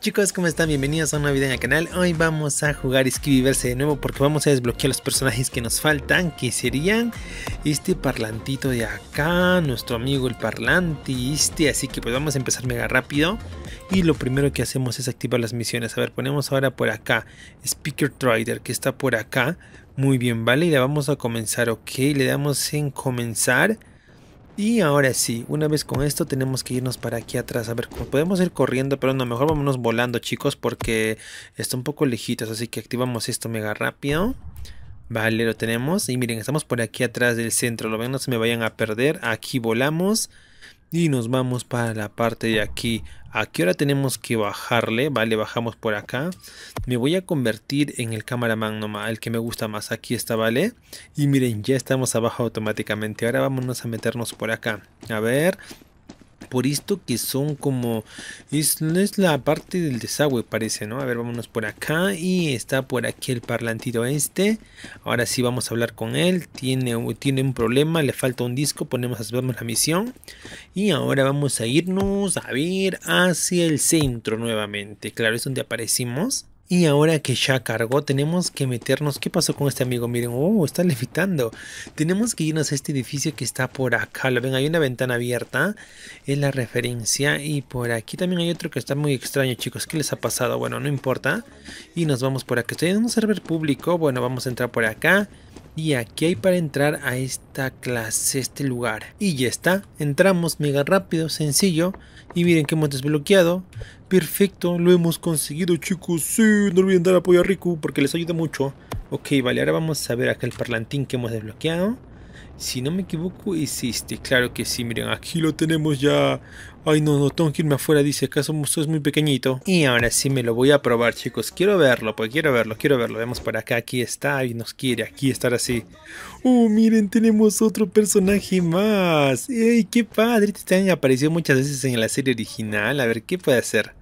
Chicos, ¿cómo están? Bienvenidos a una vida video en el canal. Hoy vamos a jugar Esquiviverse de nuevo porque vamos a desbloquear los personajes que nos faltan, que serían este parlantito de acá, nuestro amigo el este. así que pues vamos a empezar mega rápido. Y lo primero que hacemos es activar las misiones. A ver, ponemos ahora por acá Speaker Trader, que está por acá. Muy bien, vale, y la vamos a comenzar, ok, le damos en comenzar. Y ahora sí, una vez con esto tenemos que irnos para aquí atrás. A ver, podemos ir corriendo, pero no, mejor vámonos volando, chicos, porque está un poco lejitos. Así que activamos esto mega rápido. Vale, lo tenemos. Y miren, estamos por aquí atrás del centro. Lo ven, no se me vayan a perder. Aquí volamos. Y nos vamos para la parte de aquí. ¿A qué hora tenemos que bajarle? Vale, bajamos por acá. Me voy a convertir en el cámara nomás, el que me gusta más. Aquí está, ¿vale? Y miren, ya estamos abajo automáticamente. Ahora vámonos a meternos por acá. A ver, por esto que son como... Es, es la parte del desagüe, parece, ¿no? A ver, vámonos por acá. Y está por aquí el parlantito este. Ahora sí vamos a hablar con él. Tiene, tiene un problema, le falta un disco. Ponemos, hacer la misión. Y ahora vamos a irnos a ver hacia el centro nuevamente. Claro, es donde aparecimos. Y ahora que ya cargó, tenemos que meternos. ¿Qué pasó con este amigo? Miren, oh, está levitando. Tenemos que irnos a este edificio que está por acá. Lo ven, hay una ventana abierta. Es la referencia. Y por aquí también hay otro que está muy extraño, chicos. ¿Qué les ha pasado? Bueno, no importa. Y nos vamos por acá. Estoy en un server público. Bueno, vamos a entrar por acá. Y aquí hay para entrar a esta clase, este lugar. Y ya está. Entramos mega rápido, sencillo. Y miren que hemos desbloqueado. Perfecto, lo hemos conseguido chicos. Sí, no olviden dar apoyo a Riku porque les ayuda mucho. Ok, vale, ahora vamos a ver acá el parlantín que hemos desbloqueado. Si no me equivoco hiciste. claro que sí, miren, aquí lo tenemos ya. Ay no, no, tengo que irme afuera, dice, acá somos es muy pequeñito. Y ahora sí me lo voy a probar chicos, quiero verlo, pues quiero verlo, quiero verlo. Vemos por acá, aquí está, y nos quiere, aquí estar así. Oh, miren, tenemos otro personaje más. ¡Ey, qué padre! Este han aparecido muchas veces en la serie original, a ver, ¿qué puede hacer?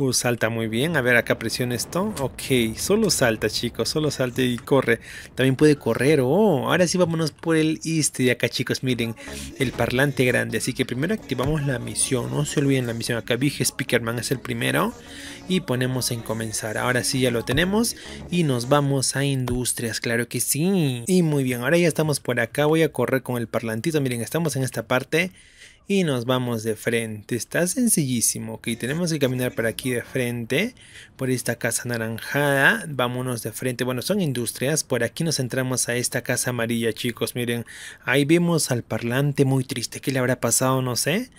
Uh, salta muy bien. A ver, acá presiona esto. Ok, solo salta, chicos. Solo salta y corre. También puede correr. Oh, ahora sí vámonos por el este de acá, chicos. Miren, el parlante grande. Así que primero activamos la misión. No se olviden la misión. Acá Big Speakerman es el primero. Y ponemos en comenzar. Ahora sí ya lo tenemos. Y nos vamos a industrias, claro que sí. Y muy bien, ahora ya estamos por acá. Voy a correr con el parlantito. Miren, estamos en esta parte y nos vamos de frente. Está sencillísimo, ok. Tenemos que caminar por aquí de frente, por esta casa naranjada. Vámonos de frente. Bueno, son industrias. Por aquí nos entramos a esta casa amarilla, chicos. Miren, ahí vemos al parlante muy triste. ¿Qué le habrá pasado? No sé.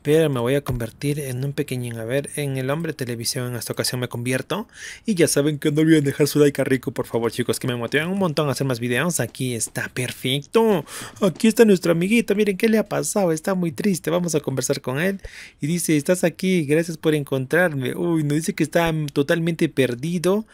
Pero me voy a convertir en un pequeñín. A ver, en el hombre televisión en esta ocasión me convierto. Y ya saben que no olviden dejar su like rico, por favor, chicos, que me motivan un montón a hacer más videos. Aquí está, perfecto. Aquí está nuestra amiguita. Miren, ¿qué le ha pasado? Está muy triste vamos a conversar con él. Y dice, estás aquí, gracias por encontrarme. Uy, nos dice que está mm, totalmente perdido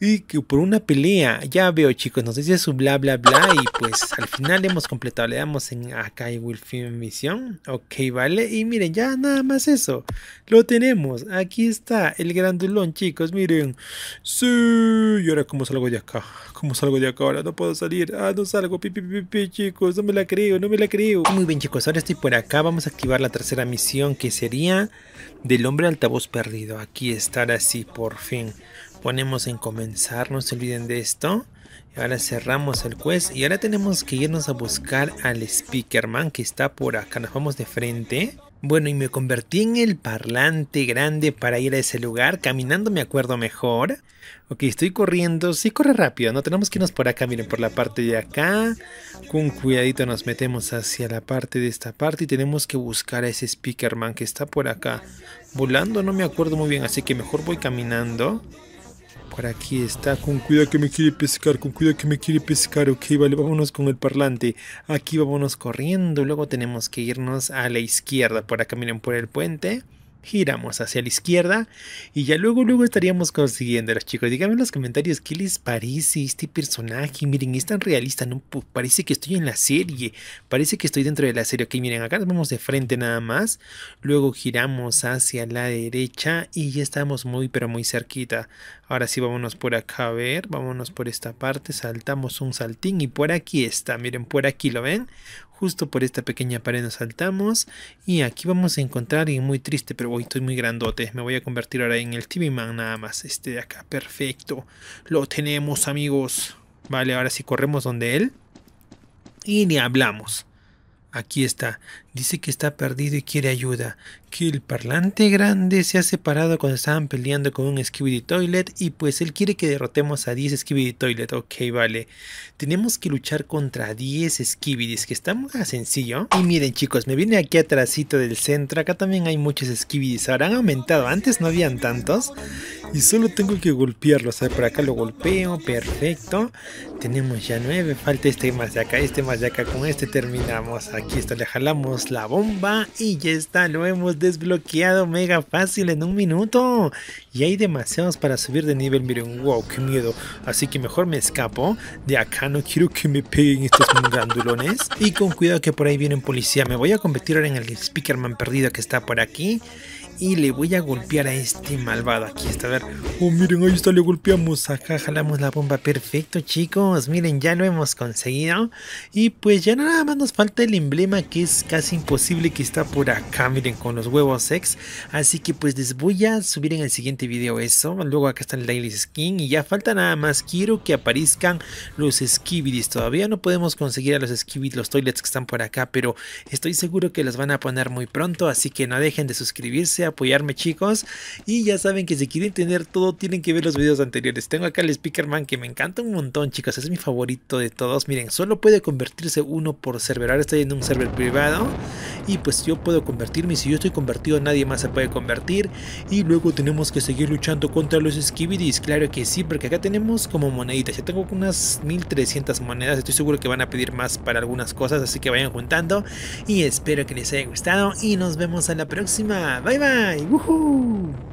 y que por una pelea, ya veo chicos, nos dice su bla bla bla y pues al final hemos completado, le damos en acá y will film misión, ok vale, y miren ya nada más eso, lo tenemos, aquí está el grandulón chicos, miren, sí, y ahora cómo salgo de acá, cómo salgo de acá ahora, no puedo salir, ah no salgo, pi, pi, pi, chicos, no me la creo, no me la creo. Muy bien chicos, ahora estoy por acá, vamos a activar la tercera misión que sería del hombre altavoz perdido. Aquí estar así por fin. Ponemos en comenzar, no se olviden de esto. Ahora cerramos el quest y ahora tenemos que irnos a buscar al Speakerman que está por acá. Nos vamos de frente. Bueno, y me convertí en el parlante grande para ir a ese lugar. Caminando me acuerdo mejor. Ok, estoy corriendo. Sí, corre rápido, ¿no? Tenemos que irnos por acá, miren, por la parte de acá. Con cuidadito nos metemos hacia la parte de esta parte y tenemos que buscar a ese Speakerman que está por acá. Volando no me acuerdo muy bien, así que mejor voy caminando. Por aquí está, con cuidado que me quiere pescar, con cuidado que me quiere pescar. Ok, vale, vámonos con el parlante. Aquí vámonos corriendo, luego tenemos que irnos a la izquierda. Por acá, miren, por el puente giramos hacia la izquierda y ya luego luego estaríamos consiguiendo los chicos. Díganme en los comentarios qué les parece este personaje. Miren, es tan realista, parece que estoy en la serie, parece que estoy dentro de la serie. Ok, miren, acá nos vamos de frente nada más, luego giramos hacia la derecha y ya estamos muy pero muy cerquita. Ahora sí, vámonos por acá a ver, vámonos por esta parte, saltamos un saltín y por aquí está, miren, por aquí lo ven, Justo por esta pequeña pared nos saltamos. Y aquí vamos a encontrar, y muy triste, pero estoy muy grandote. Me voy a convertir ahora en el TV Man nada más. Este de acá, perfecto. Lo tenemos amigos. Vale, ahora sí corremos donde él. Y le hablamos. Aquí está. Dice que está perdido y quiere ayuda. Que el parlante grande se ha separado cuando estaban peleando con un Skibidi Toilet. Y pues él quiere que derrotemos a 10 Skibidi Toilet. Ok, vale. Tenemos que luchar contra 10 Skibidis. Que está muy sencillo. Y miren chicos, me viene aquí atrásito del centro. Acá también hay muchos Skibidis. Ahora han aumentado. Antes no habían tantos. Y solo tengo que golpearlo. O sea, por acá lo golpeo. Perfecto. Tenemos ya nueve. Falta este más de acá. Este más de acá. Con este terminamos. Aquí está. Le jalamos la bomba. Y ya está. Lo hemos desbloqueado. Mega fácil en un minuto. Y hay demasiados para subir de nivel. Miren. Wow. Qué miedo. Así que mejor me escapo. De acá no quiero que me peguen estos grandulones. Y con cuidado que por ahí viene un policía. Me voy a convertir ahora en el Speakerman perdido que está por aquí y le voy a golpear a este malvado. Aquí está, a ver. Oh, miren, ahí está, le golpeamos. Acá jalamos la bomba. Perfecto, chicos. Miren, ya lo hemos conseguido. Y pues ya nada más nos falta el emblema que es casi imposible que está por acá. Miren, con los huevos ex. Así que pues les voy a subir en el siguiente video eso. Luego acá está el Daily Skin. Y ya falta nada más. Quiero que aparezcan los Skibidis. Todavía no podemos conseguir a los Skibidis, los toilets que están por acá. Pero estoy seguro que los van a poner muy pronto. Así que no dejen de suscribirse apoyarme, chicos. Y ya saben que si quieren tener todo, tienen que ver los videos anteriores. Tengo acá el Speakerman que me encanta un montón, chicos. Es mi favorito de todos. Miren, solo puede convertirse uno por server. Ahora estoy en un server privado. Y pues yo puedo convertirme. Si yo estoy convertido, nadie más se puede convertir. Y luego tenemos que seguir luchando contra los Skibidis. Claro que sí, porque acá tenemos como moneditas. Ya tengo unas 1300 monedas. Estoy seguro que van a pedir más para algunas cosas. Así que vayan juntando. Y espero que les haya gustado. Y nos vemos en la próxima. Bye bye. Woo Woohoo!